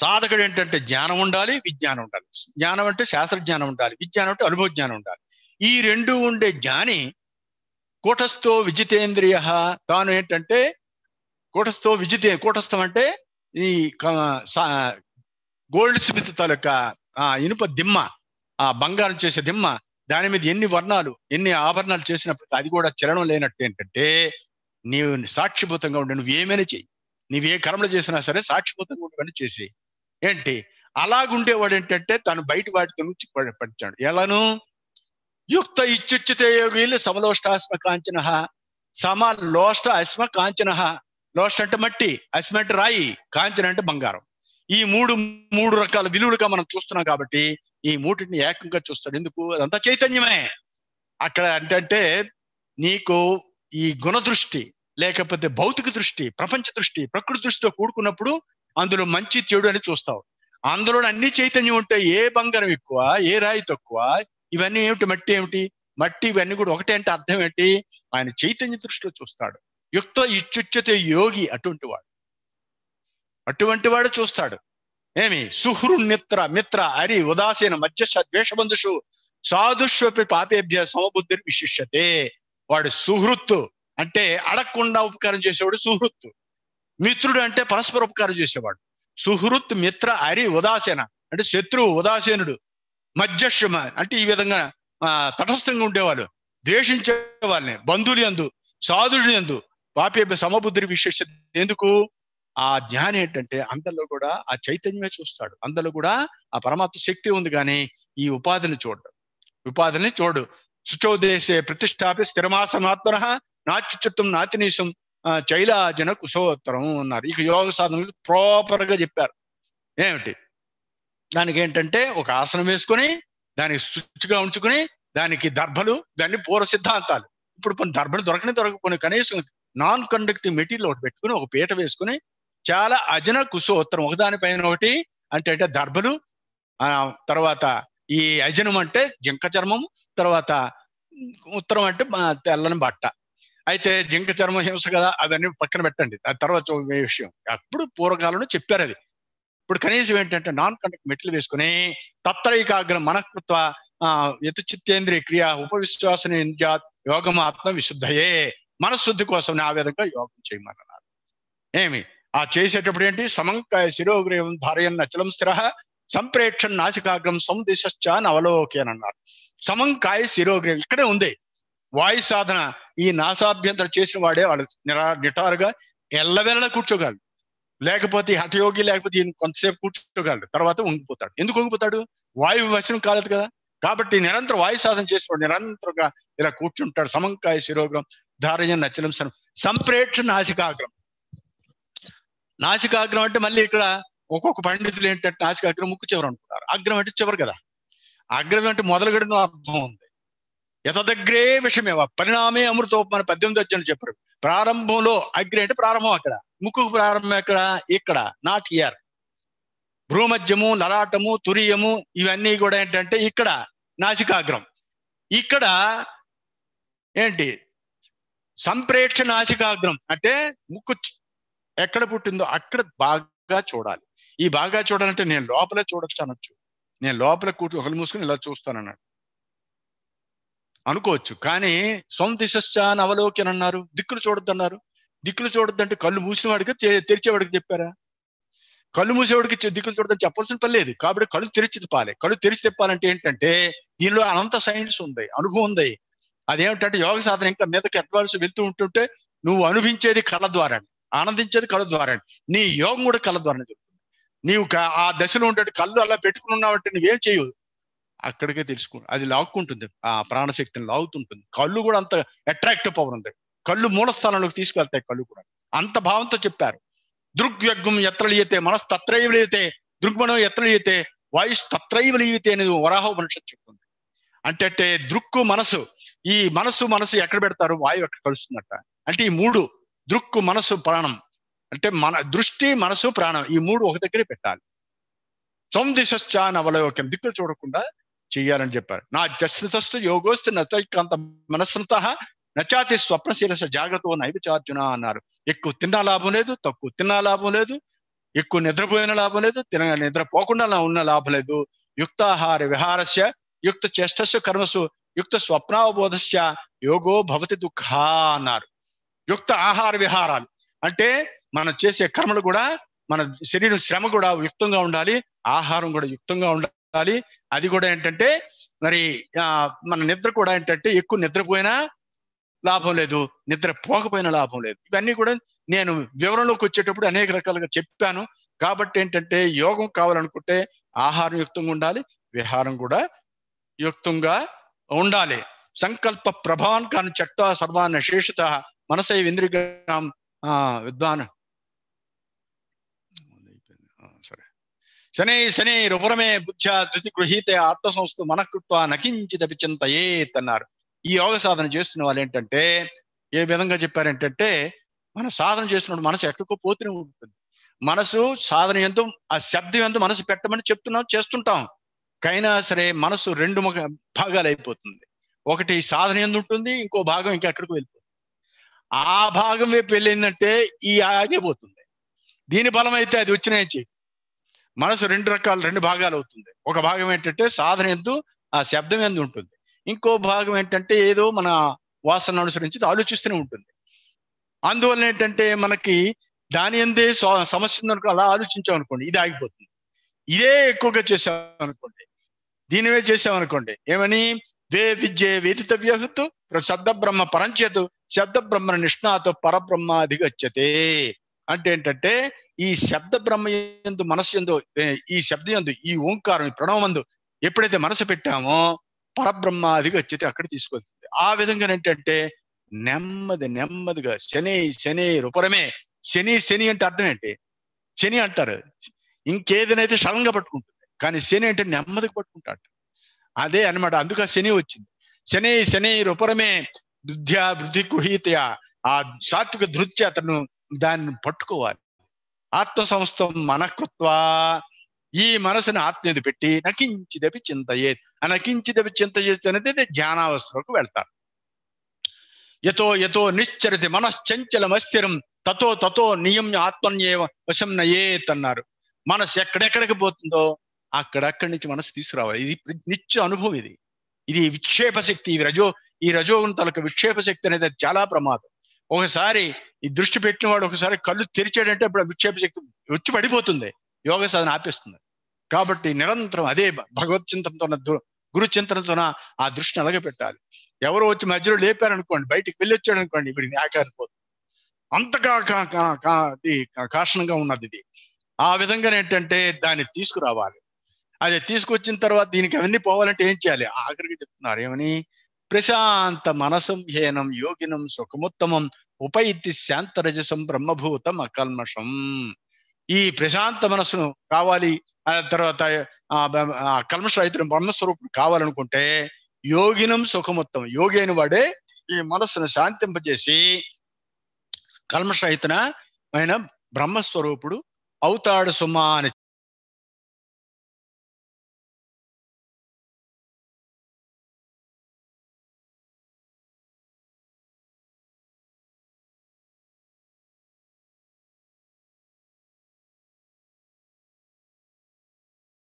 సాధకుడు ఏంటంటే జ్ఞానం ఉండాలి విజ్ఞానం ఉండాలి జ్ఞానం అంటే శాస్త్రజ్ఞానం ఉండాలి విజ్ఞానం అంటే అనుభవ జ్ఞానం ఉండాలి ఈ రెండు ఉండే జ్ఞాని కూటస్థో విజితేంద్రియ తాను ఏంటంటే కూటస్థో విజితే కూటస్థం అంటే ఈ గోల్డ్ స్మిత్ తాలూకా ఆ ఇనుప దిమ్మ ఆ బంగారం చేసే దిమ్మ దాని మీద ఎన్ని వర్ణాలు ఎన్ని ఆభరణాలు చేసినప్పుడు అది కూడా చలనం లేనట్టు ఏంటంటే నీవు సాక్షిభూతంగా ఉండే నువ్వు ఏమైనా చెయ్యి నువ్వు ఏ కర్మలు చేసినా సరే సాక్షిభూతంగా ఉండవని చేసేయి ఏంటి అలాగుండేవాడు ఏంటంటే తను బయట వాటితో నుంచి పడిచాడు ఎలాను యుక్త ఇచ్చుచ్చితే వీళ్ళు సమలోష్టాశ్మ కాంచన సమ లోష్ట అశ్మ కాంచన లోష్ట అంటే మట్టి అశ్మ అంటే రాయి కాంచన అంటే బంగారం ఈ మూడు మూడు రకాల విలువలుగా మనం చూస్తున్నాం కాబట్టి ఈ మూటిని ఏకంగా చూస్తాడు ఎందుకు అదంతా చైతన్యమే అక్కడ అంటే నీకు ఈ గుణదృష్టి లేకపోతే భౌతిక దృష్టి ప్రపంచ దృష్టి ప్రకృతి దృష్టితో కూడుకున్నప్పుడు అందులో మంచి చెడు అని చూస్తావు అందులో అన్ని చైతన్యం ఉంటాయి ఏ బంగారం ఎక్కువ ఏ రాయి తక్కువ ఇవన్నీ ఏమిటి మట్టి ఏమిటి మట్టి ఇవన్నీ కూడా ఒకటే అంటే అర్థం ఏంటి ఆయన చైతన్య దృష్టిలో చూస్తాడు యుక్త ఇచ్చుచ్యత యోగి అటువంటి వాడు అటువంటి వాడు చూస్తాడు ఏమి సుహృ మిత్ర మిత్ర హరి ఉదాసీన మధ్య ద్వేషబంధుషు సాధుష్వపి పాపేభ్య సమబుద్ధి విశిష్యతే వాడు సుహృత్తు అంటే అడగకుండా ఉపకారం చేసేవాడు సుహృత్తు మిత్రుడు అంటే పరస్పర ఉపకారం చేసేవాడు సుహృత్ మిత్ర అరి ఉదాసీన అంటే శత్రువు ఉదాసీనుడు మధ్యక్షమ అంటే ఈ విధంగా తటస్థంగా ఉండేవాళ్ళు ద్వేషించే వాళ్ళని బంధువులు ఎందు సాధుడు ఎందు పాపేభ్య సమబుద్ధి విశేష ఎందుకు ఆ జ్ఞానం ఏంటంటే అందరిలో కూడా ఆ చైతన్యమే చూస్తాడు అందరిలో కూడా ఆ పరమాత్మ శక్తి ఉంది కానీ ఈ ఉపాధిని చూడడు ఉపాధిని చూడు శుచోదేశే ప్రతిష్టాపి స్థిరమాసమాత్మన నాచుచిత్వం నాతినీశం చైలాజన కుశోత్తరం అన్నారు ఇక యోగ సాధన ప్రాపర్గా చెప్పారు ఏమిటి దానికి ఏంటంటే ఒక ఆసనం వేసుకొని దానికి సుచిగా ఉంచుకుని దానికి దర్భలు దాన్ని పూర్వ సిద్ధాంతాలు ఇప్పుడు కొన్ని దర్భలు దొరకని దొరకపోయి కనీసం నాన్ కండక్టివ్ మెటీరియల్ ఒకటి పెట్టుకుని ఒక పీట వేసుకుని చాలా అజన కుశోత్తరం ఒకదానిపైన ఒకటి అంటే అంటే దర్భలు తర్వాత ఈ అజనం అంటే జింక చర్మం తర్వాత ఉత్తరం అంటే తెల్లని బట్ట అయితే జింక చర్మ హింస కదా అవన్నీ పక్కన పెట్టండి ఆ తర్వాత విషయం అప్పుడు పూర్వకాలంలో చెప్పారు అది ఇప్పుడు కనీసం ఏంటంటే నాన్ కండక్ట్ మెట్లు వేసుకుని తత్రైకాగ్రం మనకృత్వ యతచిత్తేంద్రియ క్రియ ఉపవిశ్వాసన యోగం ఆత్మ విశుద్ధయే మనశుద్ధి కోసం ఆ విధంగా యోగం చేయమన్నారు ఏమి ఆ చేసేటప్పుడు ఏంటి సమంకాయ శిరోగ్రీవం ధారయన్ నచలం స్థిర సంప్రేక్షణ నాసికాగ్రం సందిశ్చ అని అవలోకి అని అన్నారు సమంకాయ శిరోగ్రీవం ఇక్కడే ఉంది వాయు సాధన ఈ నాసాభ్యంతర చేసిన వాడే వాళ్ళు నిరా నిటారుగా ఎల్లవెల్ల కూర్చోగలడు లేకపోతే హఠయోగి లేకపోతే ఈయన కొంతసేపు కూర్చోగలడు తర్వాత ఉంగిపోతాడు ఎందుకు ఉండిపోతాడు వాయు వశనం కాలేదు కదా కాబట్టి నిరంతరం వాయు శాసనం చేసినప్పుడు నిరంతరంగా ఇలా కూర్చుంటాడు సమంకాయ శిరోగ్రం ధారణ నచ్చలం సంప్రేక్ష నాసికాగ్రం నాసికాగ్రం అంటే మళ్ళీ ఇక్కడ ఒక్కొక్క పండితులు ఏంటంటే నాసికాగ్రం ముక్కు చివరు అనుకున్నారు అగ్రం అంటే చివరు కదా అగ్రం అంటే మొదలుగడిన అర్థం ఉంది యతదగ్రే విషమేవ పరిణామే అమృతోపమని పద్దెనిమిది వచ్చిన చెప్పారు ప్రారంభంలో అగ్రే అంటే ప్రారంభం అక్కడ ముక్కు ప్రారంభం ఎక్కడ ఇక్కడ నాట్ ఇయర్ భ్రూమధ్యము నరాటము తురియము ఇవన్నీ కూడా ఏంటంటే ఇక్కడ నాసికాగ్రం ఇక్కడ ఏంటి సంప్రేక్ష నాసికాగ్రం అంటే ముక్కు ఎక్కడ పుట్టిందో అక్కడ బాగా చూడాలి ఈ బాగా చూడాలంటే నేను లోపల చూడొచ్చు అనొచ్చు నేను లోపల కూర్చు ఒకరు మూసుకుని ఇలా చూస్తాను అన్నాడు అనుకోవచ్చు కానీ సొంత అని అవలోకన్ అన్నారు దిక్కులు చూడొద్దు అన్నారు దిక్కులు చూడొద్దంటే కళ్ళు మూసినవాడికి తెరిచేవాడికి చెప్పారా కళ్ళు మూసేవాడికి దిక్కులు చూడదని చెప్పాల్సిన పని లేదు కాబట్టి కళ్ళు తెరిచి తిప్పాలి కళ్ళు తెరిచి తిప్పాలంటే ఏంటంటే దీనిలో అనంత సైన్స్ ఉంది అనుభవం ఉంది అదేమిటంటే యోగ సాధన ఇంకా మీదకి అడ్వాన్స్ వెళ్తూ ఉంటుంటే నువ్వు అనుభవించేది కళ ద్వారా ఆనందించేది కళ ద్వారా నీ యోగం కూడా కళ ద్వారా చెప్తుంది నీవు ఆ దశలో ఉంటే కళ్ళు అలా పెట్టుకుని ఉన్నావంటే నువ్వేం చేయదు అక్కడికే తెలుసుకోండి అది లాక్కుంటుంది ఆ ప్రాణశక్తిని లాగుతుంటుంది కళ్ళు కూడా అంత అట్రాక్టివ్ పవర్ ఉంది కళ్ళు స్థానంలోకి తీసుకెళ్తాయి కళ్ళు కూడా అంత భావంతో చెప్పారు దృగ్వ్యగ్ం ఎత్రలీయతే మనస్ తత్రైవలీయతే దృగ్మణం ఎత్రలీయతే వాయుష్ తత్రైవలీయతే అనేది వరాహ మనుషులు చెప్తుంది అంటే దృక్కు మనసు ఈ మనసు మనసు ఎక్కడ పెడతారు వాయువు ఎక్కడ కలుస్తుందట అంటే ఈ మూడు దృక్కు మనసు ప్రాణం అంటే మన దృష్టి మనసు ప్రాణం ఈ మూడు ఒక దగ్గరే పెట్టాలి సౌందిశ్చాన్ అవలోకం దిక్కులు చూడకుండా చేయాలని చెప్పారు నా జస్తితస్తు యోగోస్తు నతకాంత మనస్సుత నచాతి స్వప్నశీల జాగ్రత్త నైవిచార్జున అన్నారు ఎక్కువ తిన్నా లాభం లేదు తక్కువ తిన్నా లాభం లేదు ఎక్కువ నిద్రపోయిన లాభం లేదు తిన నిద్రపోకుండా ఉన్న లాభం లేదు యుక్తాహార విహారస్య యుక్త చేష్టస్సు కర్మసు యుక్త స్వప్నావబోధస్య యోగో భవతి దుఃఖ అన్నారు యుక్త ఆహార విహారాలు అంటే మనం చేసే కర్మలు కూడా మన శరీరం శ్రమ కూడా యుక్తంగా ఉండాలి ఆహారం కూడా యుక్తంగా ఉండాలి ఉండాలి అది కూడా ఏంటంటే మరి మన నిద్ర కూడా ఏంటంటే ఎక్కువ నిద్రపోయినా లాభం లేదు నిద్ర పోకపోయినా లాభం లేదు ఇవన్నీ కూడా నేను వివరంలోకి వచ్చేటప్పుడు అనేక రకాలుగా చెప్పాను కాబట్టి ఏంటంటే యోగం కావాలనుకుంటే ఆహారం యుక్తంగా ఉండాలి విహారం కూడా యుక్తంగా ఉండాలి సంకల్ప ప్రభావం కాను చక్త సర్వాన్న శేషత మనసై ఇంద్రియ విద్వాన్ శనై రుపురమే బుద్ధ ధృతి గృహీతే సంస్థ మనకృత్వ నకించిదపి చింతయేత్ అన్నారు ఈ యోగ సాధన చేస్తున్న వాళ్ళు ఏంటంటే ఏ విధంగా చెప్పారంటే మన సాధన చేసినప్పుడు మనసు ఎక్కడికో పోతూనే ఉంటుంది మనసు సాధన ఎందు ఆ శబ్దం ఎందు మనసు పెట్టమని చెప్తున్నాం చేస్తుంటాం కైనా సరే మనసు రెండు భాగాలు అయిపోతుంది ఒకటి సాధన ఎందు ఉంటుంది ఇంకో భాగం ఇంకా ఎక్కడికి వెళ్ళిపోతుంది ఆ భాగం వైపు వెళ్ళిందంటే ఈ ఆగిపోతుంది దీని బలం అయితే అది వచ్చినాయి మనసు రెండు రకాలు రెండు భాగాలు అవుతుంది ఒక భాగం ఏంటంటే సాధన ఎందు ఆ శబ్దం ఎందు ఉంటుంది ఇంకో భాగం ఏంటంటే ఏదో మన వాసన అనుసరించి ఆలోచిస్తూనే ఉంటుంది అందువల్ల ఏంటంటే మనకి దాని ఎందే సమస్య ఉందనుకో అలా ఆలోచించాం అనుకోండి ఇది ఆగిపోతుంది ఇదే ఎక్కువగా చేసామనుకోండి దీనివే చేసామనుకోండి ఏమని వే విద్య వేదితవ్యహుతు శబ్ద బ్రహ్మ పరంచేతు శబ్ద బ్రహ్మ నిష్ణాతో పరబ్రహ్మ అధిగచ్చతే అంటే ఏంటంటే ఈ శబ్ద బ్రహ్మ ఎందు మనస్సు ఎందు ఈ శబ్దం ఎందు ఈ ఓంకారం ఈ ప్రణవమందు ఎప్పుడైతే మనసు పెట్టామో పరబ్రహ్మ అది వచ్చేది అక్కడ తీసుకొస్తుంది ఆ విధంగా ఏంటంటే నెమ్మది నెమ్మదిగా శని శని రూపరమే శని శని అంటే అర్థం ఏంటి శని అంటారు ఇంకేదైతే సడన్గా పట్టుకుంటుంది కానీ శని అంటే నెమ్మదిగా పట్టుకుంటాడు అదే అనమాట అందుకు శని వచ్చింది శని శని రూపరమే బుద్ధ్యా బుద్ధి కుహీతయా ఆ సాత్విక దృత్య అతను దాన్ని పట్టుకోవాలి ఆత్మ సంస్థం మనకృత్వ ఈ మనసుని ఆత్మ పెట్టి నకించిదవి చింతయే నకించిదవి చింత చేస్తే జ్ఞానావస్థలకు వెళ్తారు యతో యతో నిశ్చరతి మనశ్చంచలం అస్థిరం తతో తతో నియం ఆత్మన్యే వశం నయేత్ అన్నారు మనసు ఎక్కడెక్కడికి పోతుందో అక్కడక్కడి నుంచి మనసు తీసుకురావాలి ఇది నిత్య అనుభవం ఇది ఇది విక్షేపశక్తి ఈ రజో ఈ రజోగుంతలకు విక్షేప శక్తి అనేది చాలా ప్రమాదం ఒకసారి ఈ దృష్టి పెట్టిన వాడు ఒకసారి కళ్ళు తెరిచాడంటే ఇప్పుడు విక్షేప శక్తి వచ్చి పడిపోతుంది యోగ సాధన ఆపేస్తుంది కాబట్టి నిరంతరం అదే భగవత్ చింతనతో గురు చింతనతోన ఆ దృష్టిని అలగ పెట్టాలి ఎవరో వచ్చి మధ్యలో లేపారనుకోండి బయటికి వెళ్ళొచ్చాడు అనుకోండి ఇప్పుడు ఆకారిపోతుంది అంతగా కాషణంగా ఉన్నది ఇది ఆ విధంగా ఏంటంటే దాన్ని తీసుకురావాలి అది తీసుకొచ్చిన తర్వాత దీనికి అవన్నీ పోవాలంటే ఏం చేయాలి ఆఖరికి చెప్తున్నారు ఏమని ప్రశాంత మనసం హీనం యోగినం సుఖముత్తమం ఉపైతి శాంతరజసం బ్రహ్మభూతం అకల్మషం ఈ ప్రశాంత మనసును కావాలి తర్వాత కల్మష రైతుని బ్రహ్మస్వరూపుడు కావాలనుకుంటే యోగినం సుఖముత్తం యోగి అయిన వాడే ఈ మనస్సును శాంతింపజేసి కల్మష రైతున ఆయన బ్రహ్మస్వరూపుడు అవుతాడు సుమా అని